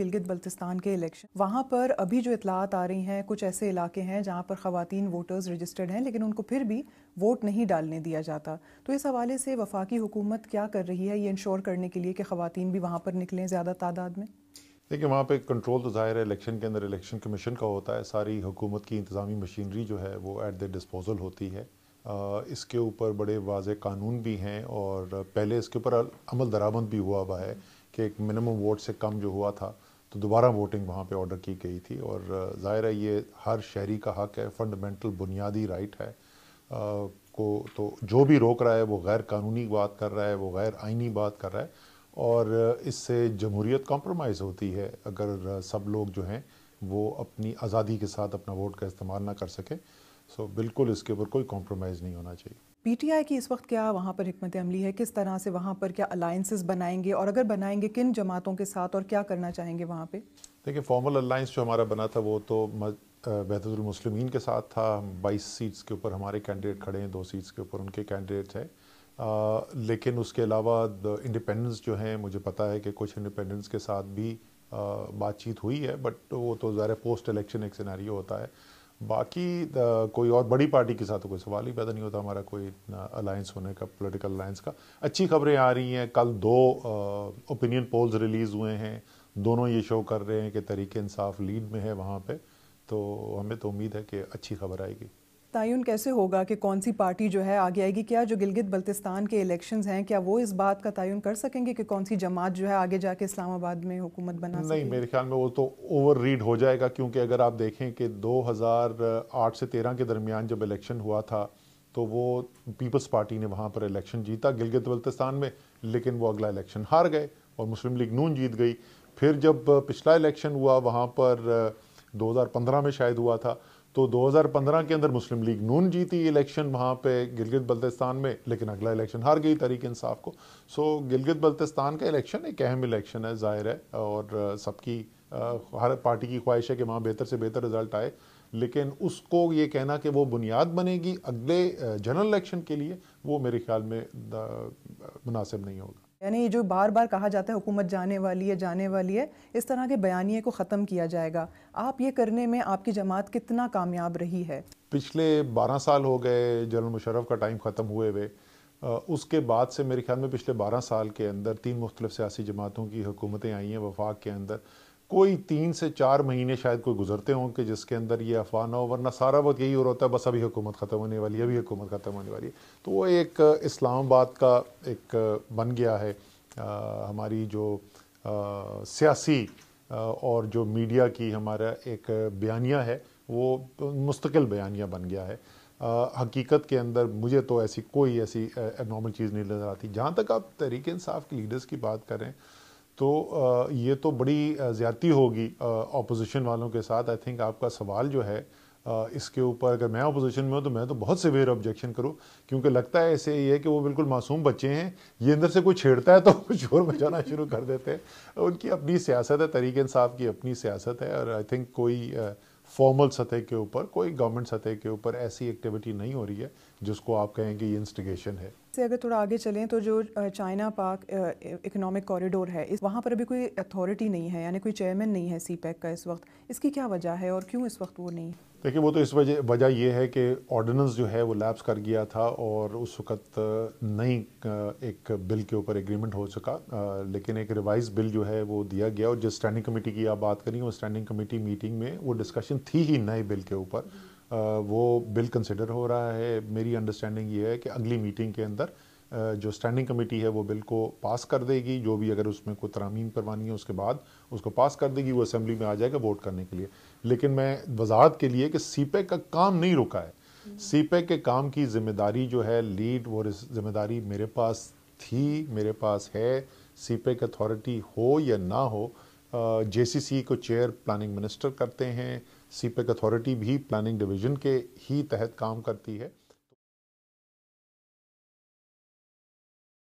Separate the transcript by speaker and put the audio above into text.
Speaker 1: गिलगित बल्तिस्तान के इलेक्शन वहाँ पर अभी जो इतलात आ रही हैं कुछ ऐसे इलाके हैं जहाँ पर खातन वोटर्स रजिस्टर्ड हैं लेकिन उनको फिर भी वोट नहीं डालने दिया जाता तो इस हवाले से वफाकी हुकूमत क्या कर रही है ये इंश्योर करने के लिए कि खातन भी वहाँ पर निकलें ज़्यादा तादाद में
Speaker 2: देखिए वहाँ पे कंट्रोल तो ज़ाहिर है इलेक्शन के अंदर इलेक्शन कमीशन का होता है सारी हुकूमत की इंतज़ामी मशीनरी जो है वो एट द डिस्पोज़ल होती है इसके ऊपर बड़े वाज कानून भी हैं और पहले इसके ऊपर अमल दरामद भी हुआ हुआ है कि एक मिनिमम वोट से कम जो हुआ था तो दोबारा वोटिंग वहाँ पे ऑर्डर की गई थी और ज़ाहिर है ये हर शहरी का हक है फंडामेंटल बुनियादी राइट है आ, को तो जो भी रोक रहा है वो गैर कानूनी बात कर रहा है वो गैर आइनी बात कर रहा है और इससे जमहूरियत कॉम्प्रोमाइज़ होती है अगर सब लोग जो हैं वो अपनी आज़ादी के साथ अपना वोट का इस्तेमाल ना कर सकें सो so, बिल्कुल इसके ऊपर कोई कॉम्प्रोमाइज़ नहीं होना चाहिए
Speaker 1: पीटीआई की इस वक्त क्या वहाँ पर हमत अमली है किस तरह से वहाँ पर क्या अलायंसेस बनाएंगे और अगर बनाएंगे किन जमातों के साथ और क्या करना चाहेंगे वहाँ पे
Speaker 2: देखिए फॉर्मल अलाइंस जो हमारा बना था वो तो बैतुलमसलमिन के साथ था बाईस सीट्स के ऊपर हमारे कैंडिडेट खड़े हैं दो सीट्स के ऊपर उनके कैंडिडेट हैं लेकिन उसके अलावा इंडिपेंडेंस जो हैं मुझे पता है कि कुछ इंडिपेंडेंस के साथ भी बातचीत हुई है बट वो तो ज़्यादा पोस्ट इलेक्शन एक सिनारी होता है बाकी कोई और बड़ी पार्टी के साथ तो कोई सवाल ही पैदा नहीं होता हमारा कोई अलायंस होने का पॉलिटिकल अलायंस का अच्छी खबरें आ रही हैं कल दो ओपिनियन पोल्स रिलीज़ हुए हैं दोनों ये शो कर रहे हैं कि तरीके इंसाफ लीड में है वहाँ पे तो हमें तो उम्मीद है कि अच्छी खबर आएगी
Speaker 1: तयन कैसे होगा कि कौन सी पार्टी जो है आगे आएगी क्या जो गिलगित बल्तिस्तान के इलेक्शन हैं क्या वो इस बात का तयन कर सकेंगे कि कौन सी जमात जो है आगे जाके इस्लामाबाद में हुकूमत बना नहीं मेरे
Speaker 2: ख्याल में वो तो ओवर रीड हो जाएगा क्योंकि अगर आप देखें कि 2008 से 13 के दरमियान जब इलेक्शन हुआ था तो वो पीपल्स पार्टी ने वहाँ पर इलेक्शन जीता गिलगित बल्तिस्तान में लेकिन वो अगला इलेक्शन हार गए और मुस्लिम लीग नून जीत गई फिर जब पिछला इलेक्शन हुआ वहाँ पर 2015 में शायद हुआ था तो 2015 के अंदर मुस्लिम लीग नून जीती इलेक्शन वहाँ पे गिलगित बल्तिस्तान में लेकिन अगला इलेक्शन हार गई तरीक इंसाफ को सो गिलगित बल्तिस्तान का इलेक्शन एक अहम इलेक्शन है ज़ाहिर है और सबकी हर पार्टी की ख्वाहिश है कि वहाँ बेहतर से बेहतर रिजल्ट आए लेकिन उसको ये कहना कि वो बुनियाद बनेगी अगले जनरल इलेक्शन के लिए वो मेरे ख्याल में मुनासिब नहीं होगा
Speaker 1: यानी जो बार बार कहा जाता है हुकूमत जाने वाली है जाने वाली है इस तरह के बयानी को ख़त्म किया जाएगा आप ये करने में आपकी जमात कितना कामयाब रही है
Speaker 2: पिछले बारह साल हो गए जनरल मुशरफ का टाइम ख़त्म हुए हुए उसके बाद से मेरे ख्याल में पिछले बारह साल के अंदर तीन मुख्तलिफ सियासी जमातों की हुकूमतें आई हैं वफाक के अंदर कोई तीन से चार महीने शायद कोई गुजरते हों कि जिसके अंदर ये अफवाह ना हो वरना सारा वक्त यही हो रहा होता है बस अभी हुकूमत ख़त्म होने वाली है अभी हुकूमत ख़त्म होने वाली है तो वो एक इस्लामाबाद का एक बन गया है आ, हमारी जो आ, सियासी आ, और जो मीडिया की हमारा एक बयानिया है वो मुस्तकिल बयानिया बन गया है आ, हकीकत के अंदर मुझे तो ऐसी कोई ऐसी एबनॉर्मल चीज़ नहीं नज़र आती जहाँ तक आप तहरीक इंसाफ के लीडर्स की बात करें तो ये तो बड़ी ज़्यादती होगी अपोजिशन वालों के साथ आई थिंक आपका सवाल जो है इसके ऊपर अगर मैं अपोजिशन में हूँ तो मैं तो बहुत सिवियर ऑब्जेक्शन करूँ क्योंकि लगता है ऐसे ये कि वो बिल्कुल मासूम बच्चे हैं ये अंदर से कोई छेड़ता है तो शोर मचाना शुरू कर देते हैं उनकी अपनी सियासत है तरीक साहब की अपनी सियासत है और आई थिंक कोई फॉर्मल सतह के ऊपर कोई गवर्नमेंट सतह के ऊपर ऐसी एक्टिविटी नहीं हो रही है जिसको आप कहें कि ये इंस्टिगेशन है
Speaker 1: से अगर थोड़ा आगे चलें तो जो चाइना पाक इकोनॉमिक कॉरिडोर है इस वहाँ पर अभी कोई अथॉरिटी नहीं है यानी कोई चेयरमैन नहीं है सी e का इस वक्त इसकी क्या वजह है और क्यों इस वक्त वो नहीं
Speaker 2: देखिए वो तो इस वजह वजह यह है कि ऑर्डिनेंस जो है वो लैप्स कर गया था और उस वक्त नई एक बिल के ऊपर एग्रीमेंट हो सका लेकिन एक रिवाइज बिल जो है वो दिया गया और जिस स्टैंडिंग कमेटी की आप बात करें वो स्टैंडिंग कमेटी मीटिंग में वो डिस्कशन थी ही नए बिल के ऊपर वो बिल कंसिडर हो रहा है मेरी अंडरस्टैंडिंग ये है कि अगली मीटिंग के अंदर जो स्टैंडिंग कमेटी है वो बिल को पास कर देगी जो भी अगर उसमें कोई तरामीम करवानी है उसके बाद उसको पास कर देगी वो असम्बली में आ जाएगा वोट करने के लिए लेकिन मैं वजाहत के लिए कि सीपे e का काम नहीं रुका है सीपे e के काम की जिम्मेदारी जो है लीड वो जिम्मेदारी मेरे पास थी मेरे पास है सीपे e की अथॉरिटी हो या ना हो जेसीसी को चेयर प्लानिंग मिनिस्टर करते हैं सीपेक अथॉरिटी भी प्लानिंग डिवीजन के ही तहत काम करती है